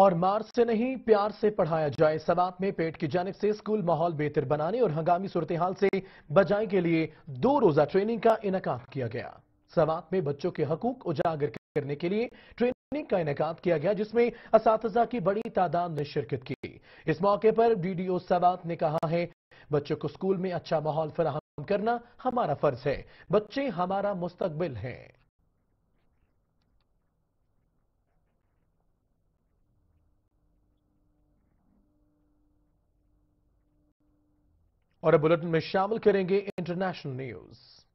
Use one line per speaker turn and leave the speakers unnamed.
और मार से नहीं प्यार से पढ़ाया जाए सवात में पेट की जानब से स्कूल माहौल बेहतर बनाने और हंगामी सूरतहाल से बचाने के लिए दो रोजा ट्रेनिंग का इनका किया गया सवात में बच्चों के हकूक उजागर करने के लिए ट्रेनिंग का इनका किया गया जिसमें इस की बड़ी तादाद ने शिरकत की इस मौके पर डीडीओ सवात ने कहा है बच्चों को स्कूल में अच्छा माहौल फराहम करना हमारा फर्ज है बच्चे हमारा मुस्तबिल हैं
और अब बुलेटिन में शामिल करेंगे इंटरनेशनल न्यूज